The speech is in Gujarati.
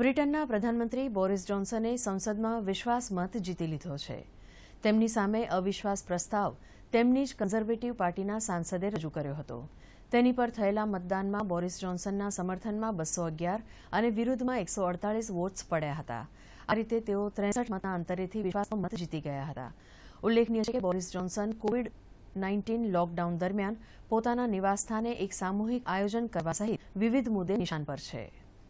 બ્રિટનના પ્રધાનમંત્રી બોરિસ જોન્સને સંસદમાં વિશ્વાસ મત જીતી લીધો છે તેમની સામે અવિશ્વાસ પ્રસ્તાવ તેમની જ કન્ઝર્વેટિવ પાર્ટીના સાંસદે રજૂ કર્યો હતો તેની પર થયેલા મતદાનમાં બોરિસ જોન્સનના સમર્થનમાં બસો અગિયાર અને વિરુદ્ધમાં એકસો અડતાલીસ વોટ્સ પડ્યા હતા આ રીતે તેઓ ત્રેસઠ મતના અંતરેથી વિશ્વાસનો મત જીતી ગયા હતા ઉલ્લેખનીય છે કે Boris Johnson Covid nineteen lockdown દરમિયાન પોતાના નિવાસસ્થાને એક સામૂહિક આયોજન કરવા સહિત વિવિધ મુદ્દે નિશાન પર છે